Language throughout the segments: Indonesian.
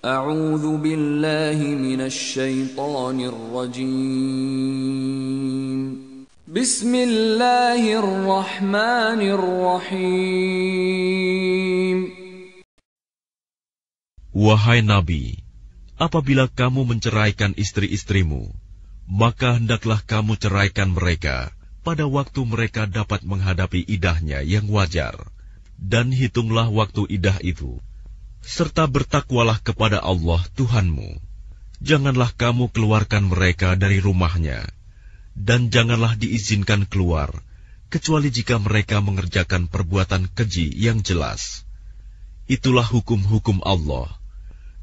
Wahai Nabi, apabila kamu menceraikan istri-istrimu, maka hendaklah kamu ceraikan mereka pada waktu mereka dapat menghadapi idahnya yang wajar. Dan hitunglah waktu idah itu serta bertakwalah kepada Allah Tuhanmu. Janganlah kamu keluarkan mereka dari rumahnya, dan janganlah diizinkan keluar, kecuali jika mereka mengerjakan perbuatan keji yang jelas. Itulah hukum-hukum Allah,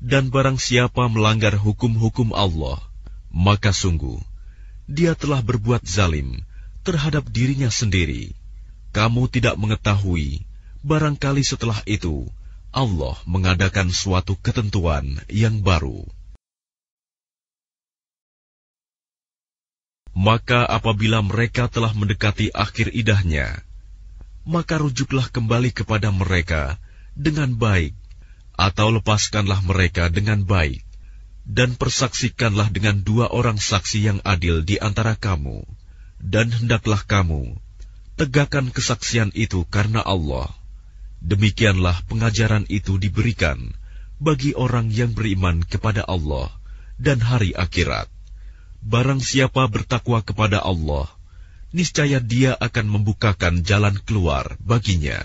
dan barang siapa melanggar hukum-hukum Allah, maka sungguh dia telah berbuat zalim terhadap dirinya sendiri. Kamu tidak mengetahui, barangkali setelah itu Allah mengadakan suatu ketentuan yang baru. Maka apabila mereka telah mendekati akhir idahnya, maka rujuklah kembali kepada mereka dengan baik, atau lepaskanlah mereka dengan baik, dan persaksikanlah dengan dua orang saksi yang adil di antara kamu, dan hendaklah kamu tegakkan kesaksian itu karena Allah. Demikianlah pengajaran itu diberikan bagi orang yang beriman kepada Allah dan hari akhirat. Barang siapa bertakwa kepada Allah, niscaya dia akan membukakan jalan keluar baginya.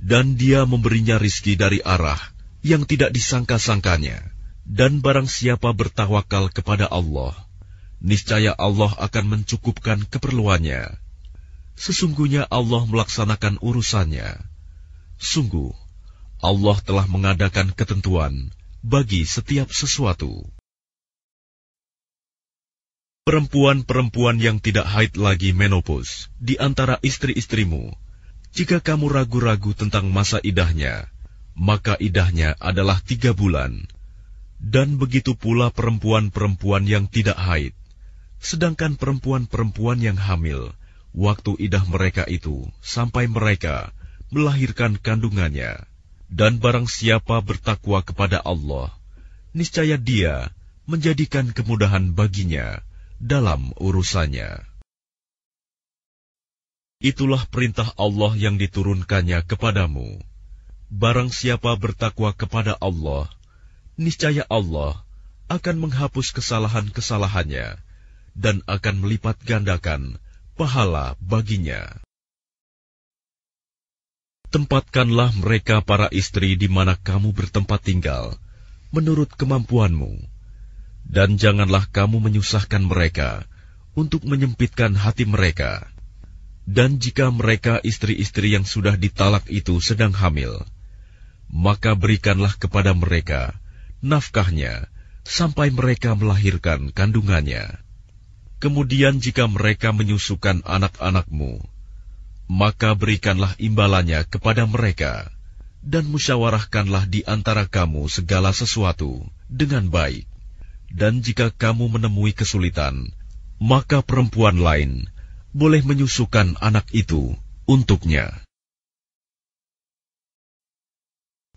Dan dia memberinya rizki dari arah yang tidak disangka-sangkanya. Dan barang siapa bertawakal kepada Allah, niscaya Allah akan mencukupkan keperluannya Sesungguhnya Allah melaksanakan urusannya. Sungguh, Allah telah mengadakan ketentuan bagi setiap sesuatu. Perempuan-perempuan yang tidak haid lagi menopause di antara istri-istrimu, jika kamu ragu-ragu tentang masa idahnya, maka idahnya adalah tiga bulan. Dan begitu pula perempuan-perempuan yang tidak haid, sedangkan perempuan-perempuan yang hamil – waktu idah mereka itu sampai mereka melahirkan kandungannya. Dan barang siapa bertakwa kepada Allah, niscaya dia menjadikan kemudahan baginya dalam urusannya. Itulah perintah Allah yang diturunkannya kepadamu. Barang siapa bertakwa kepada Allah, niscaya Allah akan menghapus kesalahan-kesalahannya dan akan melipat gandakan pahala baginya. Tempatkanlah mereka para istri di mana kamu bertempat tinggal, menurut kemampuanmu. Dan janganlah kamu menyusahkan mereka untuk menyempitkan hati mereka. Dan jika mereka istri-istri yang sudah ditalak itu sedang hamil, maka berikanlah kepada mereka nafkahnya sampai mereka melahirkan kandungannya. Kemudian jika mereka menyusukan anak-anakmu, maka berikanlah imbalannya kepada mereka, dan musyawarahkanlah di antara kamu segala sesuatu dengan baik. Dan jika kamu menemui kesulitan, maka perempuan lain boleh menyusukan anak itu untuknya.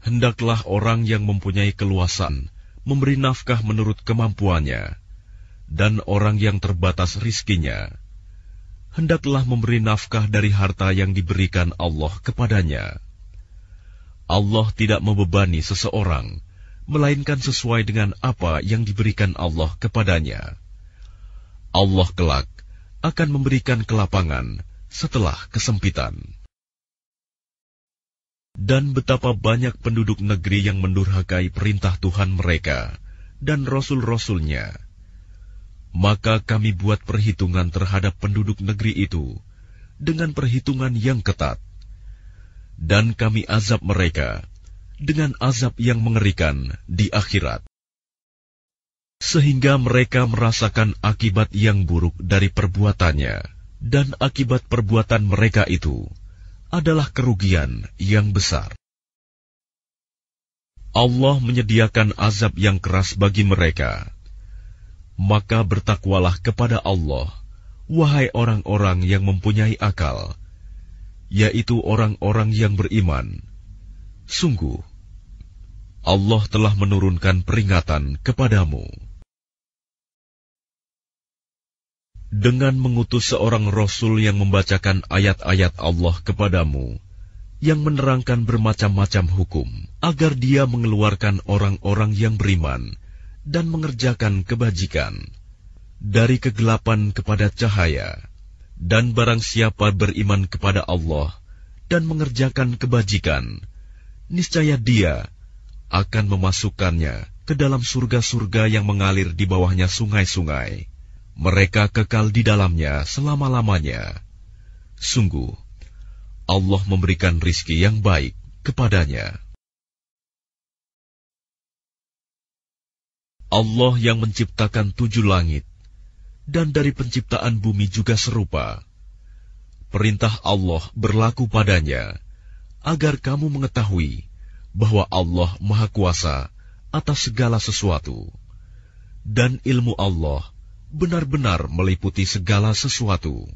Hendaklah orang yang mempunyai keluasan memberi nafkah menurut kemampuannya, dan orang yang terbatas rizkinya, hendaklah memberi nafkah dari harta yang diberikan Allah kepadanya. Allah tidak membebani seseorang, melainkan sesuai dengan apa yang diberikan Allah kepadanya. Allah kelak akan memberikan kelapangan setelah kesempitan. Dan betapa banyak penduduk negeri yang mendurhakai perintah Tuhan mereka dan rasul-rasulnya. nya maka kami buat perhitungan terhadap penduduk negeri itu dengan perhitungan yang ketat, dan kami azab mereka dengan azab yang mengerikan di akhirat, sehingga mereka merasakan akibat yang buruk dari perbuatannya, dan akibat perbuatan mereka itu adalah kerugian yang besar. Allah menyediakan azab yang keras bagi mereka. Maka bertakwalah kepada Allah, wahai orang-orang yang mempunyai akal, yaitu orang-orang yang beriman. Sungguh, Allah telah menurunkan peringatan kepadamu. Dengan mengutus seorang rasul yang membacakan ayat-ayat Allah kepadamu, yang menerangkan bermacam-macam hukum, agar dia mengeluarkan orang-orang yang beriman dan mengerjakan kebajikan, dari kegelapan kepada cahaya, dan barang siapa beriman kepada Allah dan mengerjakan kebajikan, niscaya dia akan memasukkannya ke dalam surga-surga yang mengalir di bawahnya sungai-sungai. Mereka kekal di dalamnya selama-lamanya. Sungguh, Allah memberikan rizki yang baik kepadanya. Allah yang menciptakan tujuh langit, dan dari penciptaan bumi juga serupa. Perintah Allah berlaku padanya, agar kamu mengetahui bahwa Allah Maha Kuasa atas segala sesuatu, dan ilmu Allah benar-benar meliputi segala sesuatu.